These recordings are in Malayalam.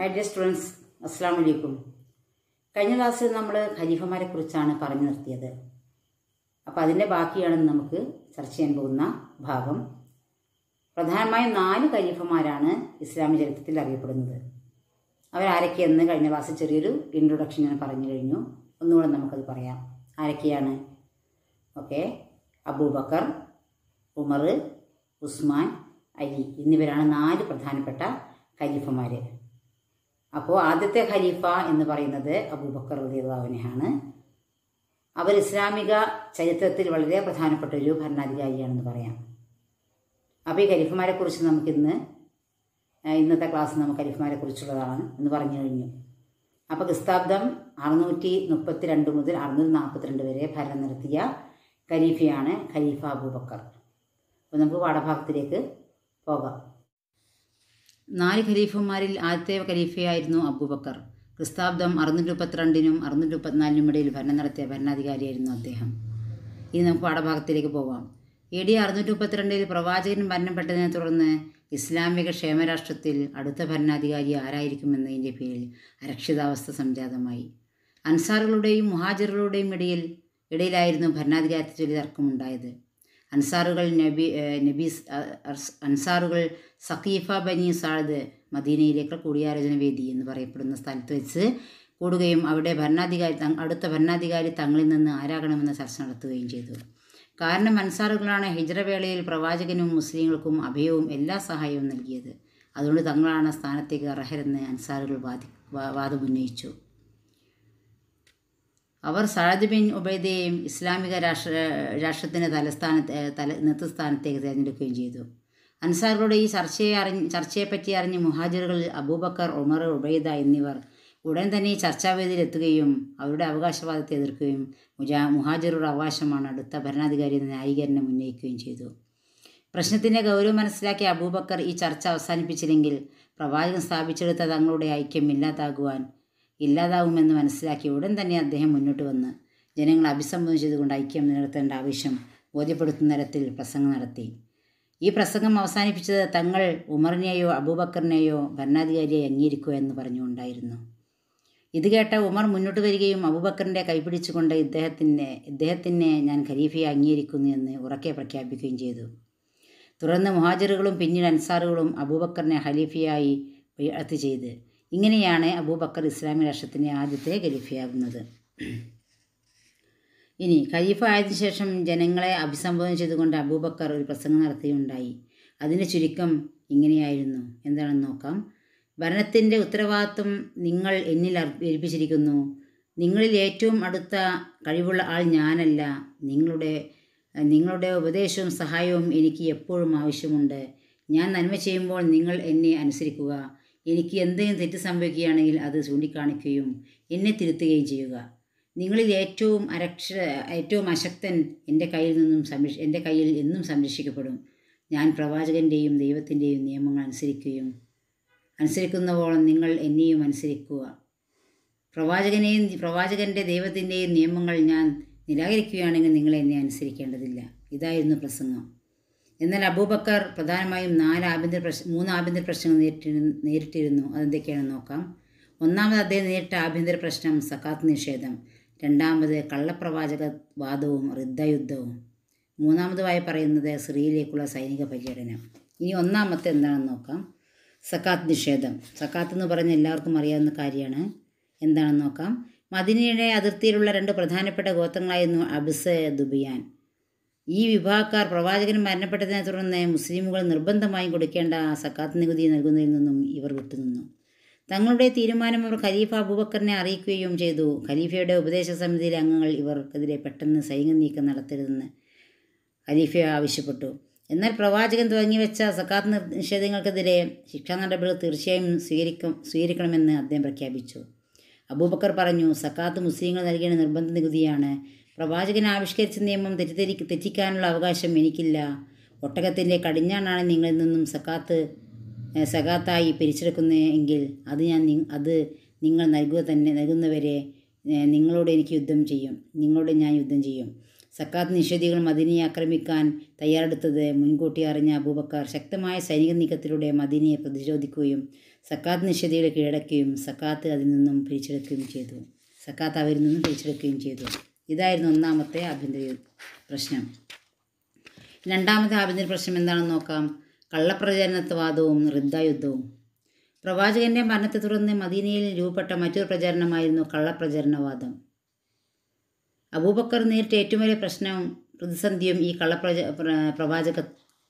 മൈ ഡിയർ സ്റ്റുഡൻസ് അസ്സാം വലൈക്കും കഴിഞ്ഞ ക്ലാസ്സിൽ നമ്മൾ ഖലീഫമാരെ കുറിച്ചാണ് പറഞ്ഞു നിർത്തിയത് അപ്പോൾ അതിൻ്റെ ബാക്കിയാണ് നമുക്ക് ചർച്ച ചെയ്യാൻ പോകുന്ന ഭാഗം പ്രധാനമായും നാല് ഖലീഫമാരാണ് ഇസ്ലാമിക ചരിത്രത്തിൽ അറിയപ്പെടുന്നത് അവരാരൊക്കെയെന്ന് കഴിഞ്ഞ ക്ലാസ്സിൽ ചെറിയൊരു ഇൻട്രൊഡക്ഷൻ ഞാൻ പറഞ്ഞു കഴിഞ്ഞു ഒന്നുകൂടെ നമുക്കത് പറയാം ആരൊക്കെയാണ് okay Abubakar Umar Usman Ali എന്നിവരാണ് നാല് പ്രധാനപ്പെട്ട ഖലീഫമാർ അപ്പോൾ ആദ്യത്തെ ഖലീഫ എന്ന് പറയുന്നത് അബൂബക്കർ റദിയുള്ളവനെയാണ് അവർ ഇസ്ലാമിക ചരിത്രത്തിൽ വളരെ പ്രധാനപ്പെട്ട ഒരു ഭരണാധികാരിയാണെന്ന് പറയാം അപ്പോൾ ഈ ഖലീഫുമാരെ കുറിച്ച് നമുക്കിന്ന് ഇന്നത്തെ ക്ലാസ് നമുക്ക് ഖലീഫുമാരെ കുറിച്ചുള്ളതാണ് എന്ന് പറഞ്ഞു കഴിഞ്ഞു അപ്പോൾ ക്രിസ്താബ്ദം അറുന്നൂറ്റി മുപ്പത്തി രണ്ട് മുതൽ അറുന്നൂറ്റി രണ്ട് വരെ ഭരണം നടത്തിയ ഖലീഫയാണ് ഖലീഫ അബൂബക്കർ അപ്പോൾ നമുക്ക് പാഠഭാഗത്തിലേക്ക് പോകാം നാല് ഖലീഫന്മാരിൽ ആദ്യത്തെ ഖലീഫയായിരുന്നു അബൂബക്കർ ക്രിസ്താബ്ദം അറുന്നൂറ്റി മുപ്പത്തിരണ്ടിനും അറുന്നൂറ്റി മുപ്പത്തിനാലിനും ഇടയിൽ ഭരണം നടത്തിയ ഭരണാധികാരിയായിരുന്നു അദ്ദേഹം ഇനി നമുക്ക് പാഠഭാഗത്തിലേക്ക് പോവാം എ ഡി അറുന്നൂറ്റി മുപ്പത്തിരണ്ടിൽ പ്രവാചകൻ മരണപ്പെട്ടതിനെ തുടർന്ന് ഇസ്ലാമിക ക്ഷേമരാഷ്ട്രത്തിൽ അടുത്ത ഭരണാധികാരി ആരായിരിക്കുമെന്നതിൻ്റെ പേരിൽ അരക്ഷിതാവസ്ഥ സംജാതമായി അൻസാറുകളുടെയും മുഹാജറുകളുടെയും ഇടയിൽ ഇടയിലായിരുന്നു ഭരണാധികാരത്തെ ചൊല്ലി തർക്കമുണ്ടായത് അൻസാറുകൾ നബി നബി അൻസാറുകൾ സഖീഫ ബനി സാദ് മദീനയിലേക്ക് കൂടിയാലോചന വേദി എന്ന് പറയപ്പെടുന്ന സ്ഥലത്ത് വെച്ച് കൂടുകയും അവിടെ ഭരണാധികാരി അടുത്ത ഭരണാധികാരി തങ്ങളിൽ നിന്ന് ആരാകണമെന്ന ചർച്ച നടത്തുകയും ചെയ്തു കാരണം അൻസാറുകളാണ് ഹിജ്രവേളയിൽ പ്രവാചകനും മുസ്ലിങ്ങൾക്കും അഭയവും എല്ലാ സഹായവും നൽകിയത് അതുകൊണ്ട് തങ്ങളാണ് സ്ഥാനത്തേക്ക് അർഹരെന്ന് അൻസാറുകൾ വാദി വാദമുന്നയിച്ചു അവർ സഅദ് ബിൻ ഉബൈദയെയും ഇസ്ലാമിക രാഷ്ട്ര രാഷ്ട്രത്തിൻ്റെ തലസ്ഥാന തല നേതൃസ്ഥാനത്തേക്ക് തിരഞ്ഞെടുക്കുകയും ചെയ്തു അൻസാറുകളുടെ ഈ ചർച്ചയെ അറിഞ്ഞ് ചർച്ചയെപ്പറ്റി അറിഞ്ഞ് മുഹാജിറുകളിൽ അബൂബക്കർ ഉമർ ഉബൈദ എന്നിവർ ഉടൻ തന്നെ ഈ ചർച്ചാവേദിയിൽ എത്തുകയും അവരുടെ അവകാശവാദത്തെ എതിർക്കുകയും മുജാ മുഹാജിറുടെ അവകാശമാണ് അടുത്ത ഭരണാധികാരി എന്ന ന്യായീകരണം ഉന്നയിക്കുകയും ചെയ്തു പ്രശ്നത്തിൻ്റെ ഗൗരവം മനസ്സിലാക്കിയ അബൂബക്കർ ഈ ചർച്ച അവസാനിപ്പിച്ചില്ലെങ്കിൽ പ്രവാചകൻ സ്ഥാപിച്ചെടുത്ത തങ്ങളുടെ ഐക്യം ഇല്ലാതാകുവാൻ ഇല്ലാതാവുമെന്ന് മനസ്സിലാക്കി ഉടൻ തന്നെ അദ്ദേഹം മുന്നോട്ട് വന്ന് ജനങ്ങളെ അഭിസംബോധന ചെയ്തുകൊണ്ട് ഐക്യം നിലനിർത്തേണ്ട ആവശ്യം ബോധ്യപ്പെടുത്തുന്ന തരത്തിൽ പ്രസംഗം നടത്തി ഈ പ്രസംഗം അവസാനിപ്പിച്ചത് തങ്ങൾ ഉമറിനെയോ അബൂബക്കറിനെയോ ഭരണാധികാരിയെ അംഗീകരിക്കുക എന്ന് പറഞ്ഞുകൊണ്ടായിരുന്നു ഇത് കേട്ട ഉമർ മുന്നോട്ട് വരികയും അബൂബക്കറിൻ്റെ കൈപിടിച്ചുകൊണ്ട് ഇദ്ദേഹത്തിൻ്റെ ഇദ്ദേഹത്തിനെ ഞാൻ ഖലീഫയെ അംഗീകരിക്കുന്നു എന്ന് ഉറക്കെ പ്രഖ്യാപിക്കുകയും ചെയ്തു തുടർന്ന് മുഹാജിറുകളും പിന്നീട് അൻസാറുകളും അബൂബക്കറിനെ ഖലീഫയായി ബിയഅത്ത് ചെയ്ത് ഇങ്ങനെയാണ് അബൂബക്കർ ഇസ്ലാമിക രാഷ്ട്രത്തിൻ്റെ ആദ്യത്തെ ഖലീഫയാകുന്നത് ഇനി ഖലീഫ ആയതിനു ശേഷം ജനങ്ങളെ അഭിസംബോധന ചെയ്തുകൊണ്ട് അബൂബക്കർ ഒരു പ്രസംഗം നടത്തുകയുണ്ടായി അതിൻ്റെ ചുരുക്കം ഇങ്ങനെയായിരുന്നു എന്താണെന്ന് നോക്കാം ഭരണത്തിൻ്റെ ഉത്തരവാദിത്വം നിങ്ങൾ എന്നിൽ ഏൽപ്പിച്ചിരിക്കുന്നു നിങ്ങളിൽ ഏറ്റവും അടുത്ത കഴിവുള്ള ആൾ ഞാനല്ല നിങ്ങളുടെ നിങ്ങളുടെ ഉപദേശവും സഹായവും എനിക്ക് എപ്പോഴും ആവശ്യമുണ്ട് ഞാൻ നന്മ ചെയ്യുമ്പോൾ നിങ്ങൾ എന്നെ അനുസരിക്കുക എനിക്ക് എന്തെങ്കിലും തെറ്റ് സംഭവിക്കുകയാണെങ്കിൽ അത് ചൂണ്ടിക്കാണിക്കുകയും എന്നെ തിരുത്തുകയും ചെയ്യുക നിങ്ങളിൽ ഏറ്റവും അരക്ഷ ഏറ്റവും അശക്തൻ എൻ്റെ കയ്യിൽ നിന്നും സംരക്ഷ എൻ്റെ കയ്യിൽ എന്നും സംരക്ഷിക്കപ്പെടും ഞാൻ പ്രവാചകൻ്റെയും ദൈവത്തിൻ്റെയും നിയമങ്ങൾ അനുസരിക്കുകയും അനുസരിക്കുന്നവോളം നിങ്ങൾ എന്നെയും അനുസരിക്കുക പ്രവാചകനെയും പ്രവാചകൻ്റെ ദൈവത്തിൻ്റെയും നിയമങ്ങൾ ഞാൻ നിരാകരിക്കുകയാണെങ്കിൽ നിങ്ങൾ എന്നെ അനുസരിക്കേണ്ടതില്ല ഇതായിരുന്നു പ്രസംഗം എന്നാൽ അബൂബക്കർ പ്രധാനമായും നാല് ആഭ്യന്തര പ്രശ്ന മൂന്ന് ആഭ്യന്തര പ്രശ്നങ്ങൾ നേരിട്ടി നേരിട്ടിരുന്നു അതെന്തൊക്കെയാണെന്ന് നോക്കാം ഒന്നാമത് അദ്ദേഹം നേരിട്ട ആഭ്യന്തര പ്രശ്നം സക്കാത്ത് നിഷേധം രണ്ടാമത് കള്ളപ്രവാചക വാദവും യുദ്ധവും മൂന്നാമതുമായി പറയുന്നത് സ്ത്രീയിലേക്കുള്ള സൈനിക പര്യടനം ഇനി ഒന്നാമത്തെ എന്താണെന്ന് നോക്കാം സക്കാത്ത് നിഷേധം സക്കാത്ത് എന്ന് പറഞ്ഞ എല്ലാവർക്കും അറിയാവുന്ന കാര്യമാണ് എന്താണെന്ന് നോക്കാം മദിനയുടെ അതിർത്തിയിലുള്ള രണ്ട് പ്രധാനപ്പെട്ട ഗോത്രങ്ങളായിരുന്നു അബ്സ് ദുബിയാൻ ഈ വിഭാഗക്കാർ പ്രവാചകൻ മരണപ്പെട്ടതിനെ തുടർന്ന് മുസ്ലിമുകൾ നിർബന്ധമായും കൊടുക്കേണ്ട സക്കാത്ത് നികുതി നൽകുന്നതിൽ നിന്നും ഇവർ വിട്ടുനിന്നു തങ്ങളുടെ തീരുമാനം അവർ ഖലീഫ അബൂബക്കറിനെ അറിയിക്കുകയും ചെയ്തു ഖലീഫയുടെ ഉപദേശ സമിതിയിലെ അംഗങ്ങൾ ഇവർക്കെതിരെ പെട്ടെന്ന് സൈന്യം നീക്കം നടത്തരുതെന്ന് ഖലീഫ ആവശ്യപ്പെട്ടു എന്നാൽ പ്രവാചകൻ തുടങ്ങിവെച്ച സക്കാത്ത് നിഷേധങ്ങൾക്കെതിരെ ശിക്ഷാ നടപടികൾ തീർച്ചയായും സ്വീകരിക്കും സ്വീകരിക്കണമെന്ന് അദ്ദേഹം പ്രഖ്യാപിച്ചു അബൂബക്കർ പറഞ്ഞു സക്കാത്ത് മുസ്ലിങ്ങൾ നൽകേണ്ട നിർബന്ധ നികുതിയാണ് പ്രവാചകൻ ആവിഷ്കരിച്ച നിയമം തെറ്റിദ്ധരി തെറ്റിക്കാനുള്ള അവകാശം എനിക്കില്ല ഒട്ടകത്തിൻ്റെ കടിഞ്ഞാണാണ് നിങ്ങളിൽ നിന്നും സക്കാത്ത് സകാത്തായി പിരിച്ചെടുക്കുന്നതെങ്കിൽ അത് ഞാൻ അത് നിങ്ങൾ നൽകുക തന്നെ നൽകുന്നവരെ നിങ്ങളോട് എനിക്ക് യുദ്ധം ചെയ്യും നിങ്ങളോട് ഞാൻ യുദ്ധം ചെയ്യും സക്കാത്ത് നിഷേധികൾ മദീനയെ ആക്രമിക്കാൻ തയ്യാറെടുത്തത് മുൻകൂട്ടി അറിഞ്ഞ അബൂബക്കാർ ശക്തമായ സൈനിക നീക്കത്തിലൂടെ മദീനയെ പ്രതിരോധിക്കുകയും സക്കാത്ത് നിഷേധികളെ കീഴടക്കുകയും സക്കാത്ത് അതിൽ നിന്നും പിരിച്ചെടുക്കുകയും ചെയ്തു സക്കാത്ത് അവരിൽ നിന്നും പിരിച്ചെടുക്കുകയും ചെയ്തു ഇതായിരുന്നു ഒന്നാമത്തെ ആഭ്യന്തര പ്രശ്നം രണ്ടാമത്തെ ആഭ്യന്തര പ്രശ്നം എന്താണെന്ന് നോക്കാം കള്ളപ്രചരണത്വവാദവും യുദ്ധവും പ്രവാചകന്റെ മരണത്തെ തുടർന്ന് മദീനയിൽ രൂപപ്പെട്ട മറ്റൊരു പ്രചരണമായിരുന്നു കള്ളപ്രചരണവാദം അബൂബക്കർ നേരിട്ട ഏറ്റവും വലിയ പ്രശ്നവും പ്രതിസന്ധിയും ഈ കള്ളപ്രച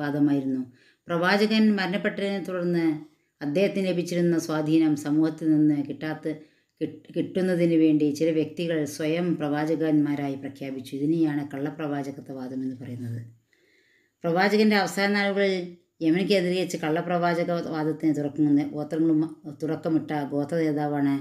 വാദമായിരുന്നു പ്രവാചകൻ മരണപ്പെട്ടതിനെ തുടർന്ന് അദ്ദേഹത്തിന് ലഭിച്ചിരുന്ന സ്വാധീനം സമൂഹത്തിൽ നിന്ന് കിട്ടാത്ത കിട്ടുന്നതിന് വേണ്ടി ചില വ്യക്തികൾ സ്വയം പ്രവാചകന്മാരായി പ്രഖ്യാപിച്ചു ഇതിനെയാണ് കള്ളപ്രവാചകത്വവാദം എന്ന് പറയുന്നത് പ്രവാചകൻ്റെ അവസാന നാളുകളിൽ യമനിക്ക് എതിരേച്ച് കള്ളപ്രവാചകവാദത്തിന് തുറക്കുന്ന ഗോത്രങ്ങളും തുടക്കമിട്ട ഗോത്ര നേതാവാണ്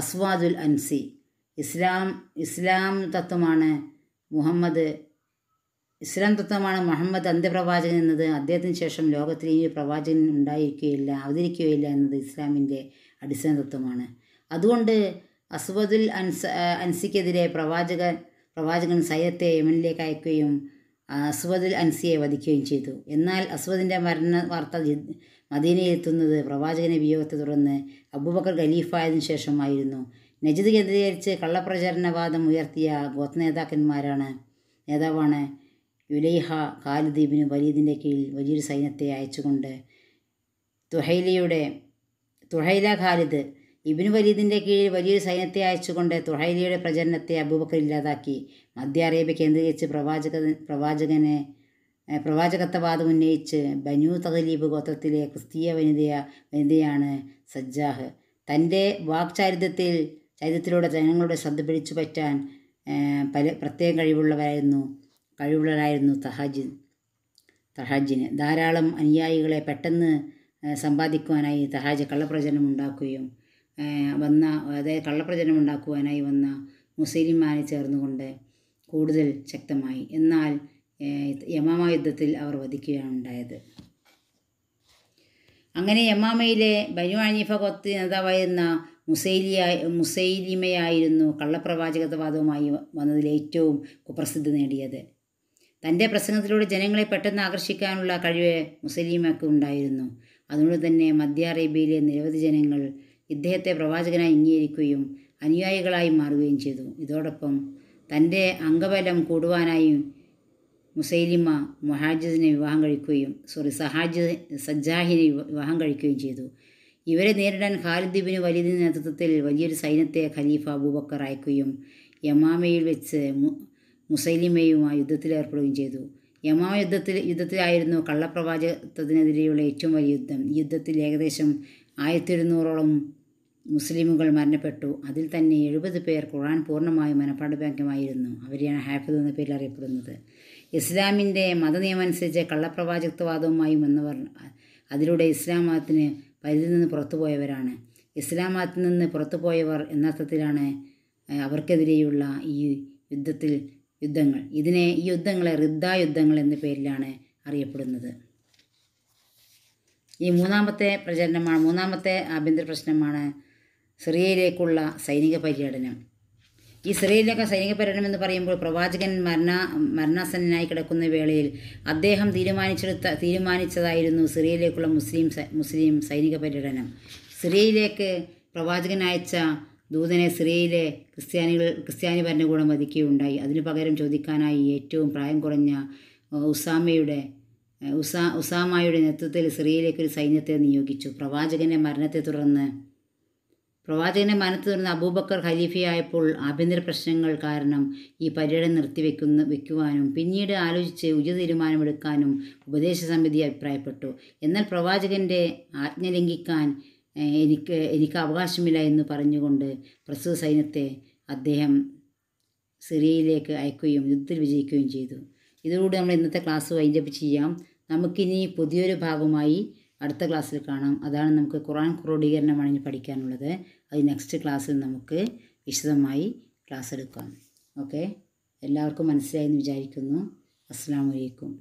അസ്വാദുൽ അൻസി ഇസ്ലാം ഇസ്ലാം തത്വമാണ് മുഹമ്മദ് ഇസ്ലാം തത്വമാണ് മുഹമ്മദ് അന്ത്യപ്രവാചകൻ എന്നത് അദ്ദേഹത്തിന് ശേഷം ലോകത്തിൽ ഈ പ്രവാചകൻ ഉണ്ടായിരിക്കുകയില്ല അവതരിക്കുകയില്ല എന്നത് ഇസ്ലാമിൻ്റെ അടിസ്ഥാന തത്വമാണ് അതുകൊണ്ട് അസ്വദുൽ അൻസ അൻസിക്കെതിരെ പ്രവാചകൻ പ്രവാചകൻ സയത്തെ യമനിലേക്ക് അയക്കുകയും അസ്വദുൽ അൻസിയെ വധിക്കുകയും ചെയ്തു എന്നാൽ അസ്വദിൻ്റെ മരണ വാർത്ത എത്തുന്നത് പ്രവാചകനെ വിയോഗത്തെ തുടർന്ന് അബൂബക്കർ ഖലീഫായതിനു ശേഷമായിരുന്നു നജിദ് കേന്ദ്രീകരിച്ച് കള്ളപ്രചരണവാദം ഉയർത്തിയ നേതാക്കന്മാരാണ് നേതാവാണ് യുലൈഹ ഖാലിദീബിന് വലീദിൻ്റെ കീഴിൽ വലിയൊരു സൈന്യത്തെ അയച്ചുകൊണ്ട് തുഹൈലയുടെ തുഹൈല ഖാലിദ് ഇബിനു വലീദിൻ്റെ കീഴിൽ വലിയൊരു സൈന്യത്തെ അയച്ചുകൊണ്ട് തുഹൈലിയുടെ പ്രചരണത്തെ അബൂബക്കർ ഇല്ലാതാക്കി മധ്യ അറേബ്യ കേന്ദ്രീകരിച്ച് പ്രവാചക പ്രവാചകനെ പ്രവാചകത്വവാദം ഉന്നയിച്ച് ബനു തഹലീബ് ഗോത്രത്തിലെ ക്രിസ്തീയ വനിതയ വനിതയാണ് സജ്ജാഹ് തൻ്റെ വാക്ചാരിത്യത്തിൽ ചരിത്രത്തിലൂടെ ജനങ്ങളുടെ ശ്രദ്ധ പിടിച്ചു പറ്റാൻ പല പ്രത്യേകം കഴിവുള്ളവരായിരുന്നു കഴിവുള്ളവരായിരുന്നു തഹാജിൻ തഹാജിന് ധാരാളം അനുയായികളെ പെട്ടെന്ന് സമ്പാദിക്കുവാനായി തഹാജ് കള്ളപ്രചരണം ഉണ്ടാക്കുകയും വന്ന അതായത് കള്ളപ്രചരണം ഉണ്ടാക്കുവാനായി വന്ന മുസ്ലിംമാരെ ചേർന്നുകൊണ്ട് കൂടുതൽ ശക്തമായി എന്നാൽ യമാമ യുദ്ധത്തിൽ അവർ വധിക്കുകയാണ് ഉണ്ടായത് അങ്ങനെ യമാമയിലെ ബനു അനീഫ കൊത്ത് നേതാവായിരുന്ന മുസൈലിയ മുസൈലിമയായിരുന്നു കള്ളപ്രവാചകത്വവാദവുമായി വന്നതിൽ ഏറ്റവും കുപ്രസിദ്ധി നേടിയത് തൻ്റെ പ്രസംഗത്തിലൂടെ ജനങ്ങളെ പെട്ടെന്ന് ആകർഷിക്കാനുള്ള കഴിവ് മുസലീമയ്ക്ക് ഉണ്ടായിരുന്നു അതുകൊണ്ട് തന്നെ മധ്യ അറേബ്യയിലെ നിരവധി ജനങ്ങൾ ഇദ്ദേഹത്തെ പ്രവാചകനായി അംഗീകരിക്കുകയും അനുയായികളായി മാറുകയും ചെയ്തു ഇതോടൊപ്പം തൻ്റെ അംഗബലം കൂടുവാനായി മുസൈലിമ മൊഹാജിദിനെ വിവാഹം കഴിക്കുകയും സോറി സഹാജ് സജ്ജാഹിനെ വിവാഹം കഴിക്കുകയും ചെയ്തു ഇവരെ നേരിടാൻ ഖാലിദ് ബിൻ നേതൃത്വത്തിൽ വലിയൊരു സൈന്യത്തെ ഖലീഫ അബൂബക്കർ അയക്കുകയും യമാമയിൽ വെച്ച് മുസൈലിമയുമായി യുദ്ധത്തിലേർപ്പെടുകയും ചെയ്തു യമാമ യുദ്ധത്തിൽ യുദ്ധത്തിലായിരുന്നു കള്ളപ്രവാചകത്തിനെതിരെയുള്ള ഏറ്റവും വലിയ യുദ്ധം ഈ യുദ്ധത്തിൽ ഏകദേശം ആയിരത്തി ഇരുന്നൂറോളം മുസ്ലിമുകൾ മരണപ്പെട്ടു അതിൽ തന്നെ എഴുപത് പേർ ഖുർആൻ പൂർണ്ണമായും മനഃപ്പാഠഭാഗ്യമായിരുന്നു അവരെയാണ് ഹാഫിദ് എന്ന പേരിൽ അറിയപ്പെടുന്നത് ഇസ്ലാമിൻ്റെ അനുസരിച്ച് കള്ളപ്രവാചകത്വവാദവുമായി വന്നവർ അതിലൂടെ ഇസ്ലാം മതത്തിന് പരിധി നിന്ന് പുറത്തുപോയവരാണ് ഇസ്ലാം മതത്തിൽ നിന്ന് പുറത്തുപോയവർ എന്നർത്ഥത്തിലാണ് അവർക്കെതിരെയുള്ള ഈ യുദ്ധത്തിൽ യുദ്ധങ്ങൾ ഇതിനെ ഈ യുദ്ധങ്ങളെ റിദ്ദ യുദ്ധങ്ങൾ എന്ന പേരിലാണ് അറിയപ്പെടുന്നത് ഈ മൂന്നാമത്തെ പ്രചരണമാണ് മൂന്നാമത്തെ ആഭ്യന്തര പ്രശ്നമാണ് സിറിയയിലേക്കുള്ള സൈനിക പര്യടനം ഈ സിറിയയിലൊക്കെ സൈനിക പര്യടനം എന്ന് പറയുമ്പോൾ പ്രവാചകൻ മരണ മരണാസന്നനായി കിടക്കുന്ന വേളയിൽ അദ്ദേഹം തീരുമാനിച്ചെടുത്ത തീരുമാനിച്ചതായിരുന്നു സിറിയയിലേക്കുള്ള മുസ്ലിം മുസ്ലിം സൈനിക പര്യടനം സിറിയയിലേക്ക് പ്രവാചകൻ അയച്ച ദൂതനെ സിറിയയിലെ ക്രിസ്ത്യാനികൾ ക്രിസ്ത്യാനി ഭരണകൂടം വധിക്കുകയുണ്ടായി അതിനു പകരം ചോദിക്കാനായി ഏറ്റവും പ്രായം കുറഞ്ഞ ഉസാമയുടെ ഉസാ ഉസാമായുടെ നേതൃത്വത്തിൽ സിറിയയിലേക്ക് ഒരു സൈന്യത്തെ നിയോഗിച്ചു പ്രവാചകൻ്റെ മരണത്തെ തുടർന്ന് പ്രവാചകൻ്റെ മരണത്തെ തുടർന്ന് അബൂബക്കർ ഖലീഫയായപ്പോൾ ആഭ്യന്തര പ്രശ്നങ്ങൾ കാരണം ഈ പര്യടനം നിർത്തിവെക്കുന്ന വെക്കുവാനും പിന്നീട് ആലോചിച്ച് ഉചിത തീരുമാനമെടുക്കാനും ഉപദേശ സമിതി അഭിപ്രായപ്പെട്ടു എന്നാൽ പ്രവാചകൻ്റെ ആജ്ഞ ലംഘിക്കാൻ എനിക്ക് എനിക്ക് അവകാശമില്ല എന്ന് പറഞ്ഞുകൊണ്ട് പ്രസ്തുത സൈന്യത്തെ അദ്ദേഹം സിറിയയിലേക്ക് അയക്കുകയും യുദ്ധത്തിൽ വിജയിക്കുകയും ചെയ്തു ഇതിലൂടെ നമ്മൾ ഇന്നത്തെ ക്ലാസ് വൈൻഡപ്പ് ചെയ്യാം നമുക്കിനി പുതിയൊരു ഭാഗമായി അടുത്ത ക്ലാസ്സിൽ കാണാം അതാണ് നമുക്ക് ഖുറാൻ ക്രോഡീകരണമാണ് ഇനി പഠിക്കാനുള്ളത് അത് നെക്സ്റ്റ് ക്ലാസ്സിൽ നമുക്ക് വിശദമായി ക്ലാസ് എടുക്കാം ഓക്കെ എല്ലാവർക്കും മനസ്സിലായെന്ന് വിചാരിക്കുന്നു അസ്സാം വലൈക്കും